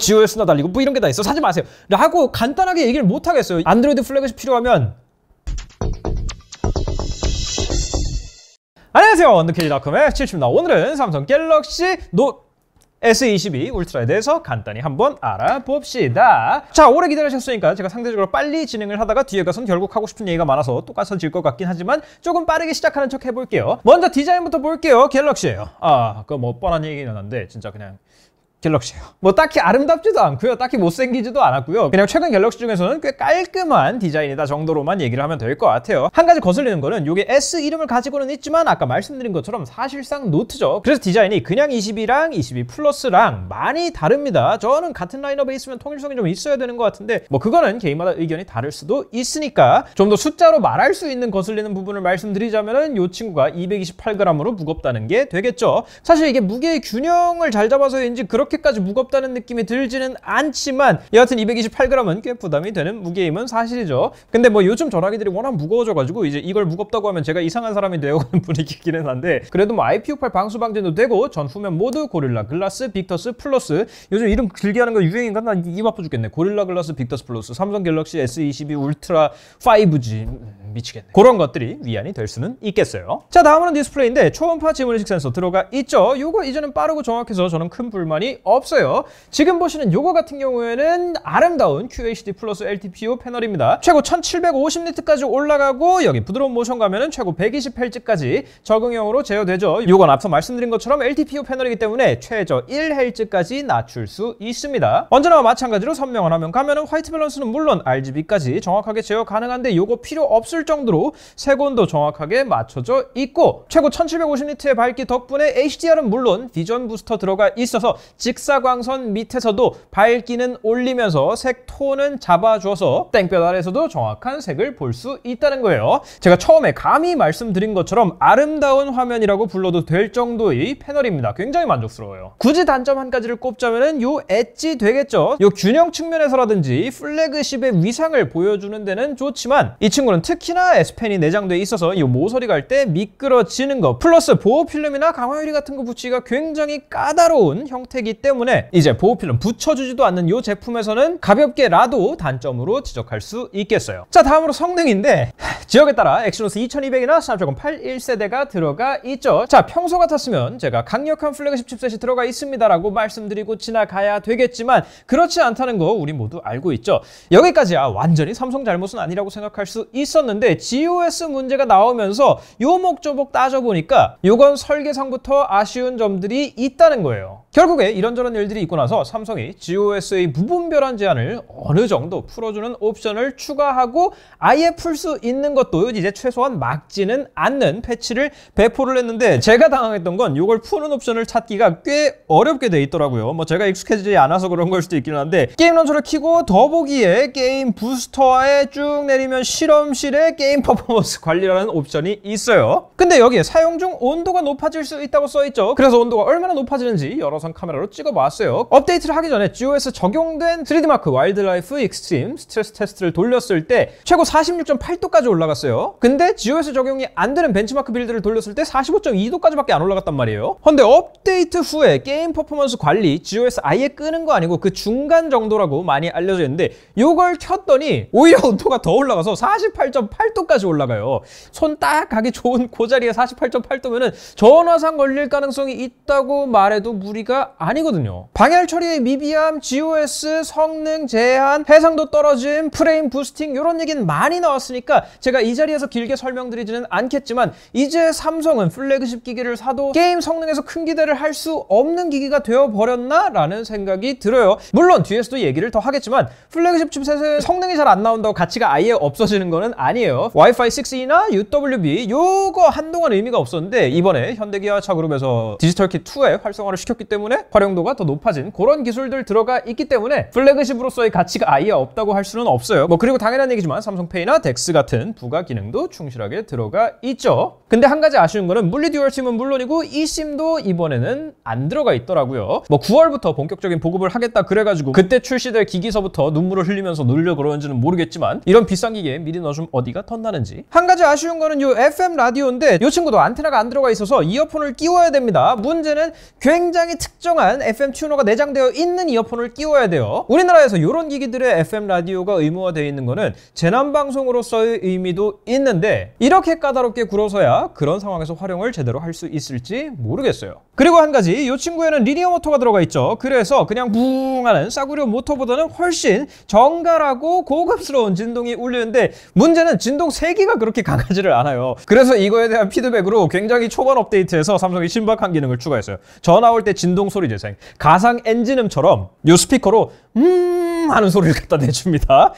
GOS나 달리고 뭐 이런 게 다 있어 사지 마세요 라고 간단하게 얘기를 못 하겠어요 안드로이드 플래그십 필요하면 안녕하세요 언더케이닷컴의 칠칩입니다 오늘은 삼성 갤럭시 노 S22 울트라에 대해서 간단히 한번 알아봅시다 자 오래 기다리셨으니까 제가 상대적으로 빨리 진행을 하다가 뒤에 가선 결국 하고 싶은 얘기가 많아서 똑같아질 것 같긴 하지만 조금 빠르게 시작하는 척 해볼게요 먼저 디자인부터 볼게요 갤럭시예요 아그 뭐 뻔한 얘기는 한데 진짜 그냥 갤럭시예요. 뭐 딱히 아름답지도 않고요. 딱히 못생기지도 않았고요. 그냥 최근 갤럭시 중에서는 꽤 깔끔한 디자인이다 정도로만 얘기를 하면 될 것 같아요. 한 가지 거슬리는 거는 이게 S 이름을 가지고는 있지만 아까 말씀드린 것처럼 사실상 노트죠. 그래서 디자인이 그냥 22랑 22 플러스랑 많이 다릅니다. 저는 같은 라인업에 있으면 통일성이 좀 있어야 되는 것 같은데 뭐 그거는 개인마다 의견이 다를 수도 있으니까 좀 더 숫자로 말할 수 있는 거슬리는 부분을 말씀드리자면은 이 친구가 228g으로 무겁다는 게 되겠죠. 사실 이게 무게의 균형을 잘 잡아서인지 그렇게 그렇게까지 무겁다는 느낌이 들지는 않지만 여하튼 228g은 꽤 부담이 되는 무게임은 사실이죠. 근데 뭐 요즘 전화기들이 워낙 무거워져가지고 이제 이걸 무겁다고 하면 제가 이상한 사람이 되어가는 분위기기는 한데 그래도 뭐 i p 6 8 방수 방진도 되고 전 후면 모두 고릴라 글라스 빅터스 플러스 요즘 이름 길게 하는 거 유행인가? 난입 아파 죽겠네. 고릴라 글라스 빅터스 플러스 삼성 갤럭시 S22 울트라 5G 미치겠네 그런 것들이 위안이 될 수는 있겠어요 자 다음은 디스플레이인데 초음파 지문인식 센서 들어가 있죠 요거 이제는 빠르고 정확해서 저는 큰 불만이 없어요 지금 보시는 요거 같은 경우에는 아름다운 QHD 플러스 LTPO 패널입니다 최고 1750니트까지 올라가고 여기 부드러운 모션 가면은 최고 120Hz까지 적응형으로 제어되죠 요건 앞서 말씀드린 것처럼 LTPO 패널이기 때문에 최저 1Hz까지 낮출 수 있습니다 언제나 마찬가지로 선명한 화면 가면은 화이트 밸런스는 물론 RGB까지 정확하게 제어 가능한데 요거 필요 없을 정도로 색온도 정확하게 맞춰져 있고 최고 1 7 5 0니트의 밝기 덕분에 HDR은 물론 비전 부스터 들어가 있어서 직사광선 밑에서도 밝기는 올리면서 색 톤은 잡아주어서 땡볕 아래에서도 정확한 색을 볼 수 있다는 거예요. 제가 처음에 감히 말씀드린 것처럼 아름다운 화면이라고 불러도 될 정도의 패널입니다. 굉장히 만족스러워요. 굳이 단점 한 가지를 꼽자면은 요 엣지 되겠죠. 요 균형 측면에서라든지 플래그십의 위상을 보여주는 데는 좋지만 이 친구는 특히 혹시나 S펜이 내장돼 있어서 이 모서리 갈 때 미끄러지는 거 플러스 보호필름이나 강화유리 같은 거 붙이기가 굉장히 까다로운 형태이기 때문에 이제 보호필름 붙여주지도 않는 이 제품에서는 가볍게라도 단점으로 지적할 수 있겠어요 자 다음으로 성능인데 지역에 따라 엑시노스 2200이나 스냅드래곤 81세대가 들어가 있죠 자 평소 같았으면 제가 강력한 플래그십 칩셋이 들어가 있습니다 라고 말씀드리고 지나가야 되겠지만 그렇지 않다는 거 우리 모두 알고 있죠 여기까지야 완전히 삼성 잘못은 아니라고 생각할 수 있었는데 있었는데 GOS 문제가 나오면서 요목조목 따져보니까 요건 설계상부터 아쉬운 점들이 있다는 거예요. 결국에 이런저런 일들이 있고 나서 삼성이 GOS의 무분별한 제한을 어느 정도 풀어주는 옵션을 추가하고 아예 풀 수 있는 것도 이제 최소한 막지는 않는 패치를 배포를 했는데 제가 당황했던 건 이걸 푸는 옵션을 찾기가 꽤 어렵게 돼 있더라고요. 뭐 제가 익숙해지지 않아서 그런 걸 수도 있긴 한데 게임 런처를 키고 더보기에 게임 부스터에 쭉 내리면 실험실에 게임 퍼포먼스 관리라는 옵션이 있어요. 근데 여기에 사용 중 온도가 높아질 수 있다고 써있죠. 그래서 온도가 얼마나 높아지는지 열어서 영상 카메라로 찍어봤어요. 업데이트를 하기 전에 GOS 적용된 3D 마크 와일드라이프 익스트림 스트레스 테스트를 돌렸을 때 최고 46.8도까지 올라갔어요. 근데 GOS 적용이 안 되는 벤치마크 빌드를 돌렸을 때 45.2도까지밖에 안 올라갔단 말이에요. 근데 업데이트 후에 게임 퍼포먼스 관리 GOS 아예 끄는 거 아니고 그 중간 정도라고 많이 알려져 있는데 이걸 켰더니 오히려 온도가 더 올라가서 48.8도까지 올라가요. 손 딱 가기 좋은 고자리에 48.8도면은 전화상 걸릴 가능성이 있다고 말해도 무리가 문제가 아니거든요. 방열 처리의 미비함, GOS, 성능 제한, 해상도 떨어짐, 프레임 부스팅 이런 얘기는 많이 나왔으니까 제가 이 자리에서 길게 설명드리지는 않겠지만 이제 삼성은 플래그십 기기를 사도 게임 성능에서 큰 기대를 할 수 없는 기기가 되어버렸나? 라는 생각이 들어요. 물론 뒤에서도 얘기를 더 하겠지만 플래그십 칩셋은 성능이 잘 안 나온다고 가치가 아예 없어지는 거는 아니에요. 와이파이 6E나 UWB 요거 한동안 의미가 없었는데 이번에 현대기아 차그룹에서 디지털 키 2에 활성화를 시켰기 때문에 때문에 활용도가 더 높아진 그런 기술들 들어가 있기 때문에 플래그십으로서의 가치가 아예 없다고 할 수는 없어요. 뭐 그리고 당연한 얘기지만 삼성페이나 덱스 같은 부가 기능도 충실하게 들어가 있죠. 근데 한 가지 아쉬운 거는 물리 듀얼심은 물론이고 이심도 이번에는 안 들어가 있더라고요. 뭐 9월부터 본격적인 보급을 하겠다 그래가지고 그때 출시될 기기서부터 눈물을 흘리면서 놀려 그러는지는 모르겠지만 이런 비싼 기계에 미리 넣어주면 어디가 덧나는지 한 가지 아쉬운 거는 요 FM 라디오인데 요 친구도 안테나가 안 들어가 있어서 이어폰을 끼워야 됩니다. 문제는 굉장히 특 특정한 FM 튜너가 내장되어 있는 이어폰을 끼워야 돼요. 우리나라에서 이런 기기들의 FM 라디오가 의무화되어 있는 거는 재난방송으로서의 의미도 있는데 이렇게 까다롭게 굴어서야 그런 상황에서 활용을 제대로 할 수 있을지 모르겠어요. 그리고 한 가지 이 친구에는 리니어 모터가 들어가 있죠. 그래서 그냥 붕 하는 싸구려 모터보다는 훨씬 정갈하고 고급스러운 진동이 울리는데 문제는 진동 세기가 그렇게 강하지를 않아요. 그래서 이거에 대한 피드백으로 굉장히 초반 업데이트에서 삼성이 신박한 기능을 추가했어요. 전화 올 때 진동 진동 소리 재생 가상 엔진음처럼 이 스피커로 음 하는 소리를 갖다 내줍니다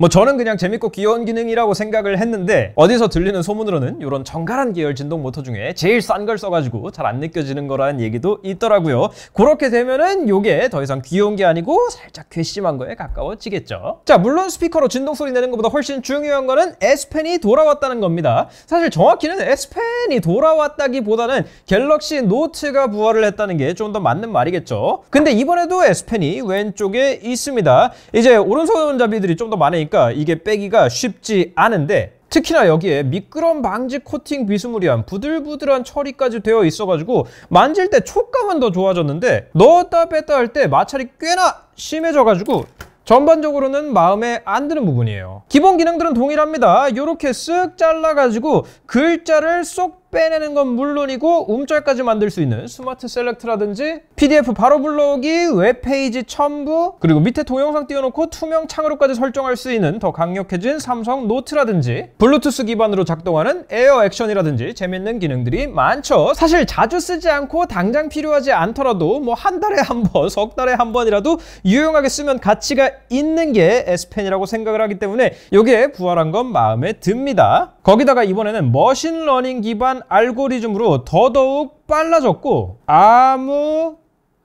뭐 저는 그냥 재밌고 귀여운 기능이라고 생각을 했는데 어디서 들리는 소문으로는 이런 정갈한 계열 진동 모터 중에 제일 싼 걸 써가지고 잘 안 느껴지는 거라는 얘기도 있더라고요. 그렇게 되면은 요게 더 이상 귀여운 게 아니고 살짝 괘씸한 거에 가까워지겠죠. 자 물론 스피커로 진동 소리 내는 것보다 훨씬 중요한 거는 S펜이 돌아왔다는 겁니다. 사실 정확히는 S펜이 돌아왔다기보다는 갤럭시 노트가 부활을 했다는 게 좀 더 맞는 말이겠죠. 근데 이번에도 S펜이 왼쪽에 있습니다. 이제 오른손잡이들이 좀 더 많이 보니까 그러니까 이게 빼기가 쉽지 않은데 특히나 여기에 미끄럼 방지 코팅 비스무리한 부들부들한 처리까지 되어 있어가지고 만질 때 촉감은 더 좋아졌는데 넣었다 뺐다 할 때 마찰이 꽤나 심해져가지고 전반적으로는 마음에 안 드는 부분이에요 기본 기능들은 동일합니다 이렇게 쓱 잘라가지고 글자를 쏙 빼내는 건 물론이고 움짤까지 만들 수 있는 스마트 셀렉트라든지 PDF 바로 불러오기, 웹페이지 첨부, 그리고 밑에 동영상 띄워놓고 투명 창으로까지 설정할 수 있는 더 강력해진 삼성 노트라든지 블루투스 기반으로 작동하는 에어 액션이라든지 재밌는 기능들이 많죠. 사실 자주 쓰지 않고 당장 필요하지 않더라도 뭐 한 달에 한 번, 석 달에 한 번이라도 유용하게 쓰면 가치가 있는 게 S펜이라고 생각을 하기 때문에 여기에 부활한 건 마음에 듭니다. 거기다가 이번에는 머신러닝 기반 알고리즘으로 더더욱 빨라졌고 아무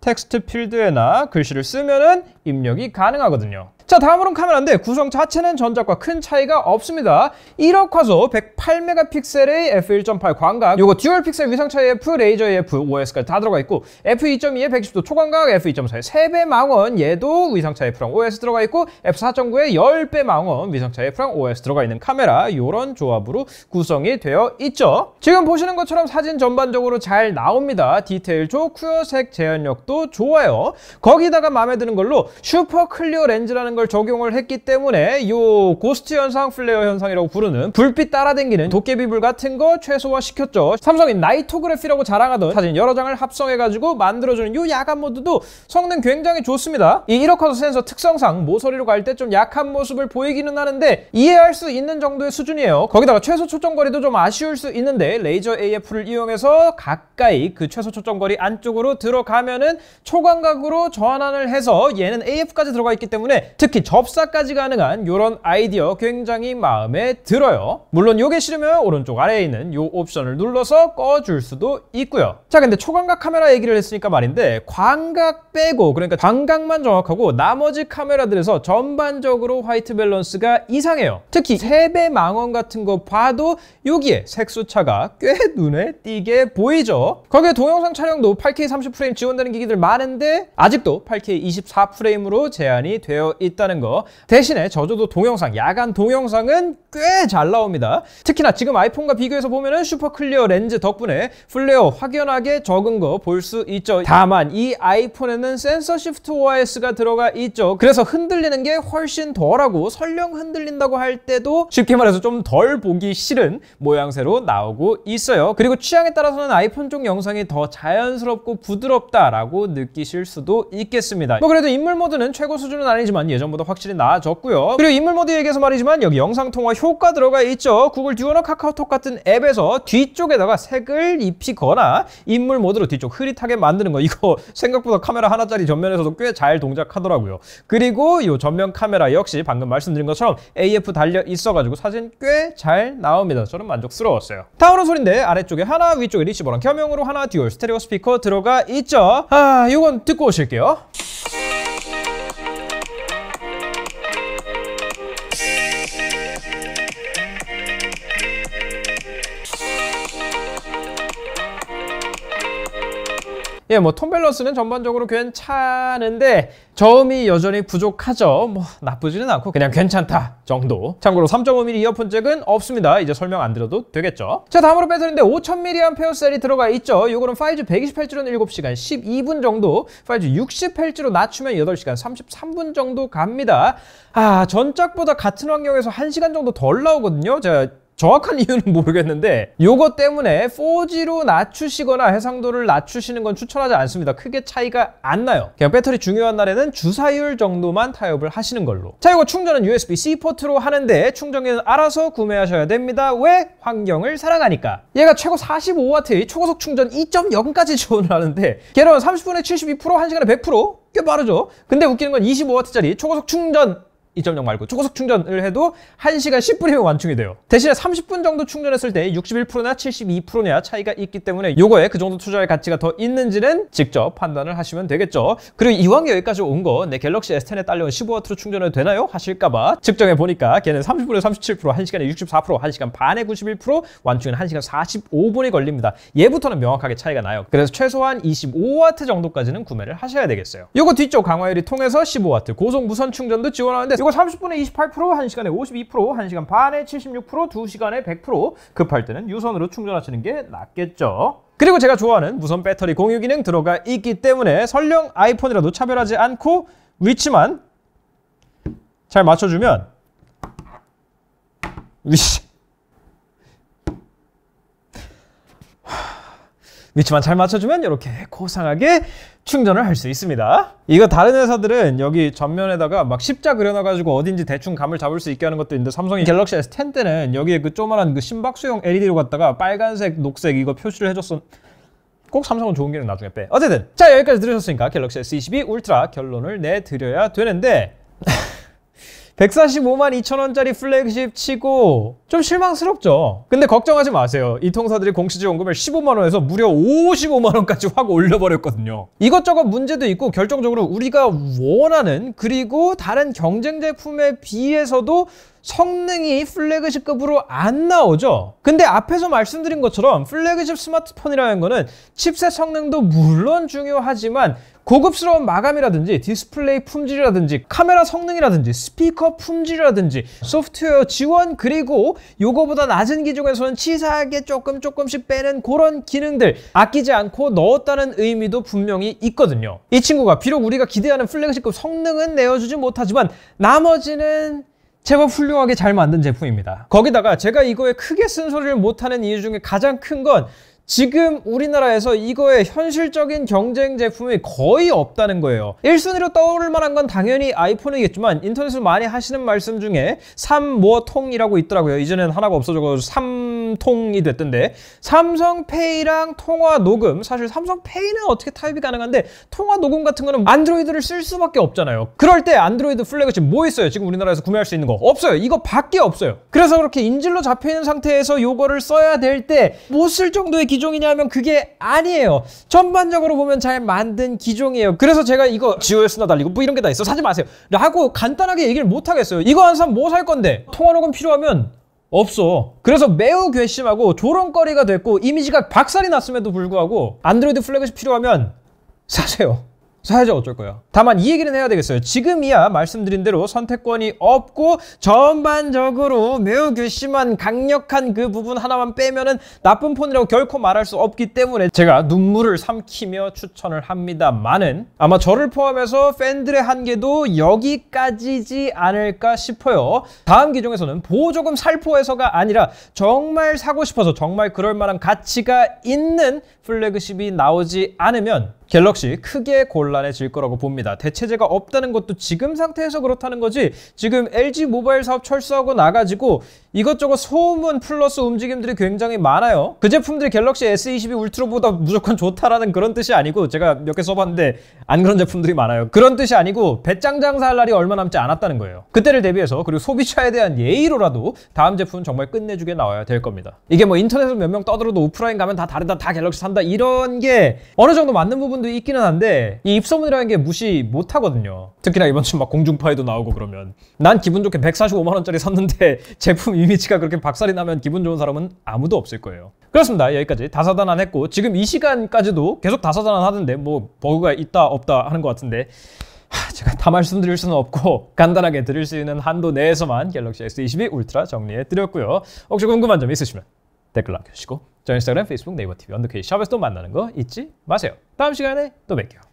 텍스트 필드에나 글씨를 쓰면 입력이 가능하거든요. 자 다음으로는 카메라인데 구성 자체는 전작과 큰 차이가 없습니다 1억 화소 108메가픽셀의 f1.8 광각 요거 듀얼 픽셀 위상 차이 f 레이저 f OS까지 다 들어가 있고 f2.2에 120도 초광각 f2.4에 3배 망원 얘도 위상 차이 프랑 OS 들어가 있고 f4.9에 10배 망원 위상 차이 프랑 OS 들어가 있는 카메라 요런 조합으로 구성이 되어 있죠 지금 보시는 것처럼 사진 전반적으로 잘 나옵니다 디테일 좋고요 색 재현력도 좋아요 거기다가 마음에 드는 걸로 슈퍼 클리어 렌즈라는 걸걸 적용을 했기 때문에 요 고스트 현상 플레어 현상이라고 부르는 불빛 따라댕기는 도깨비불 같은 거 최소화시켰죠. 삼성이 나이토그래피라고 자랑하던 사진 여러 장을 합성해가지고 만들어주는 요 야간 모드도 성능 굉장히 좋습니다. 이 1억화소 센서 특성상 모서리로 갈 때 좀 약한 모습을 보이기는 하는데 이해할 수 있는 정도의 수준이에요. 거기다가 최소 초점거리도 좀 아쉬울 수 있는데 레이저 AF를 이용해서 가까이 그 최소 초점거리 안쪽으로 들어가면은 초광각으로 전환을 해서 얘는 AF까지 들어가 있기 때문에 특 특히 접사까지 가능한 이런 아이디어 굉장히 마음에 들어요. 물론 이게 싫으면 오른쪽 아래에 있는 이 옵션을 눌러서 꺼줄 수도 있고요. 자 근데 초광각 카메라 얘기를 했으니까 말인데 광각 빼고 그러니까 광각만 정확하고 나머지 카메라들에서 전반적으로 화이트 밸런스가 이상해요. 특히 세배 망원 같은 거 봐도 여기에 색소차가꽤 눈에 띄게 보이죠. 거기에 동영상 촬영도 8K 30프레임 지원되는 기기들 많은데 아직도 8K 24프레임으로 제한이 되어 있 있다는 거 대신에 저조도 동영상, 야간 동영상은 꽤 잘 나옵니다 특히나 지금 아이폰과 비교해서 보면 슈퍼 클리어 렌즈 덕분에 플레어 확연하게 적은 거 볼 수 있죠 다만 이 아이폰에는 센서 시프트 OS가 들어가 있죠 그래서 흔들리는 게 훨씬 덜하고 설령 흔들린다고 할 때도 쉽게 말해서 좀 덜 보기 싫은 모양새로 나오고 있어요 그리고 취향에 따라서는 아이폰 쪽 영상이 더 자연스럽고 부드럽다라고 느끼실 수도 있겠습니다 뭐 그래도 인물 모드는 최고 수준은 아니지만 예전 예전보다 확실히 나아졌고요. 그리고 인물 모드얘기해서 말이지만 여기 영상통화 효과 들어가 있죠. 구글 듀오나 카카오톡 같은 앱에서 뒤쪽에다가 색을 입히거나 인물 모드로 뒤쪽 흐릿하게 만드는 거 이거 생각보다 카메라 하나짜리 전면에서도 꽤 잘 동작하더라고요. 그리고 이 전면 카메라 역시 방금 말씀드린 것처럼 AF 달려 있어가지고 사진 꽤 잘 나옵니다. 저는 만족스러웠어요. 타오으 소리인데 아래쪽에 하나 위쪽에 리시버랑 겸용으로 하나 듀얼 스테레오 스피커 들어가 있죠. 아 이건 듣고 오실게요. 예, 뭐톰 밸런스는 전반적으로 괜찮은데 저음이 여전히 부족하죠. 뭐 나쁘지는 않고 그냥 괜찮다 정도. 참고로 3.5mm 이어폰 잭은 없습니다. 이제 설명 안 드려도 되겠죠. 자, 다음으로 배터리인데 5 0 0 0 m a h 셀이 들어가 있죠. 이거는 5G 1 2 0 h z 로는 7시간 12분 정도, 5G 60Hz로 낮추면 8시간 33분 정도 갑니다. 아, 전작보다 같은 환경에서 1시간 정도 덜 나오거든요. 제가 정확한 이유는 모르겠는데 요거 때문에 4G로 낮추시거나 해상도를 낮추시는 건 추천하지 않습니다. 크게 차이가 안 나요. 그냥 배터리 중요한 날에는 주사율 정도만 타협을 하시는 걸로. 자 이거 충전은 USB-C 포트로 하는데 충전기는 알아서 구매하셔야 됩니다. 왜? 환경을 사랑하니까. 얘가 최고 45W의 초고속 충전 2.0까지 지원을 하는데 걔는 30분에 72%, 1시간에 100%? 꽤 빠르죠? 근데 웃기는 건 25W짜리 초고속 충전 2.0 말고 초고속 충전을 해도 1시간 10분이면 완충이 돼요 대신에 30분 정도 충전했을 때 61%나 72%냐 차이가 있기 때문에 요거에 그 정도 투자할 가치가 더 있는지는 직접 판단을 하시면 되겠죠 그리고 이왕 여기까지 온 거 내 갤럭시 S10에 딸려온 15W로 충전해도 되나요? 하실까봐 측정해 보니까 걔는 30분에 37% 1시간에 64% 1시간 반에 91%완충에 1시간 45분이 걸립니다 얘부터는 명확하게 차이가 나요 그래서 최소한 25W 정도까지는 구매를 하셔야 되겠어요 요거 뒤쪽 강화율이 통해서 15W 고속 무선 충전도 지원하는데 이거 30분에 28%, 1시간에 52%, 1시간 반에 76%, 2시간에 100% 급할 때는 유선으로 충전하시는 게 낫겠죠. 그리고 제가 좋아하는 무선 배터리 공유 기능 들어가 있기 때문에 설령 아이폰이라도 차별하지 않고 위치만 잘 맞춰주면 위치 위치만 잘 맞춰주면 이렇게 고상하게 충전을 할 수 있습니다 이거 다른 회사들은 여기 전면에다가 막 십자 그려놔가지고 어딘지 대충 감을 잡을 수 있게 하는 것도 있는데 삼성의 갤럭시 S10 때는 여기에 그 조만한 그그 심박수용 LED로 갖다가 빨간색 녹색 이거 표시를 해줬어꼭 삼성은 좋은 기능 나중에 빼 어쨌든 자 여기까지 들으셨으니까 갤럭시 S22 울트라 결론을 내드려야 되는데 145만 2천원짜리 플래그십 치고 좀 실망스럽죠 근데 걱정하지 마세요 이 통사들이 공시지원금을 15만원에서 무려 55만원까지 확 올려버렸거든요 이것저것 문제도 있고 결정적으로 우리가 원하는 그리고 다른 경쟁 제품에 비해서도 성능이 플래그십급으로 안 나오죠 근데 앞에서 말씀드린 것처럼 플래그십 스마트폰이라는 거는 칩셋 성능도 물론 중요하지만 고급스러운 마감이라든지 디스플레이 품질이라든지 카메라 성능이라든지 스피커 품질이라든지 소프트웨어 지원 그리고 요거보다 낮은 기종에서는 치사하게 조금 조금씩 빼는 그런 기능들 아끼지 않고 넣었다는 의미도 분명히 있거든요 이 친구가 비록 우리가 기대하는 플래그십급 성능은 내어주지 못하지만 나머지는 제법 훌륭하게 잘 만든 제품입니다 거기다가 제가 이거에 크게 쓴소리를 못하는 이유 중에 가장 큰건 지금 우리나라에서 이거에 현실적인 경쟁 제품이 거의 없다는 거예요. 1순위로 떠오를 만한 건 당연히 아이폰이겠지만 인터넷을 많이 하시는 말씀 중에 삼모통이라고 있더라고요. 이제는 하나가 없어져서 삼 삼통이 됐던데 삼성페이랑 통화 녹음 사실 삼성페이는 어떻게 타입이 가능한데 통화 녹음 같은 거는 안드로이드를 쓸 수밖에 없잖아요 그럴 때 안드로이드 플래그 지뭐 있어요? 지금 우리나라에서 구매할 수 있는 거 없어요 이거 밖에 없어요 그래서 그렇게 인질로 잡혀있는 상태에서 요거를 써야 될 때 못 쓸 정도의 기종이냐면 그게 아니에요 전반적으로 보면 잘 만든 기종이에요 그래서 제가 이거 GOS나 달리고 뭐 이런 게 다 있어 사지 마세요 라고 간단하게 얘기를 못 하겠어요 이거 한 사면 뭐살 건데 통화 녹음 필요하면 없어. 그래서 매우 괘씸하고 조롱거리가 됐고 이미지가 박살이 났음에도 불구하고 안드로이드 플래그십 필요하면 사세요. 사야죠 어쩔 거야 다만 이 얘기는 해야 되겠어요 지금이야 말씀드린 대로 선택권이 없고 전반적으로 매우 괘씸한 강력한 그 부분 하나만 빼면은 나쁜 폰이라고 결코 말할 수 없기 때문에 제가 눈물을 삼키며 추천을 합니다만은 아마 저를 포함해서 팬들의 한계도 여기까지지 않을까 싶어요 다음 기종에서는 보조금 살포해서가 아니라 정말 사고 싶어서 정말 그럴 만한 가치가 있는 플래그십이 나오지 않으면 갤럭시 크게 곤란해질 거라고 봅니다. 대체제가 없다는 것도 지금 상태에서 그렇다는 거지 지금 LG 모바일 사업 철수하고 나가지고 이것저것 소문 플러스 움직임들이 굉장히 많아요 그 제품들이 갤럭시 S22 울트라보다 무조건 좋다라는 그런 뜻이 아니고 제가 몇 개 써봤는데 안 그런 제품들이 많아요 그런 뜻이 아니고 배짱 장사할 날이 얼마 남지 않았다는 거예요 그때를 대비해서 그리고 소비자에 대한 예의로라도 다음 제품은 정말 끝내주게 나와야 될 겁니다 이게 뭐 인터넷에서 몇명 떠들어도 오프라인 가면 다 다르다 다 갤럭시 산다 이런 게 어느 정도 맞는 부분도 있기는 한데 이 입소문이라는 게 무시 못하거든요 특히나 이번 주 막 공중파에도 나오고 그러면 난 기분 좋게 145만원짜리 샀는데 제품이 이미지가 그렇게 박살이 나면 기분 좋은 사람은 아무도 없을 거예요. 그렇습니다. 여기까지 다사다난 했고 지금 이 시간까지도 계속 다사다난 하던데 뭐 버그가 있다 없다 하는 것 같은데 하, 제가 다 말씀드릴 수는 없고 간단하게 드릴 수 있는 한도 내에서만 갤럭시 S22 울트라 정리해 드렸고요. 혹시 궁금한 점 있으시면 댓글 남겨주시고 저 인스타그램, 페이스북, 네이버 TV, 언더케이 샵에서 또 만나는 거 잊지 마세요. 다음 시간에 또 뵐게요.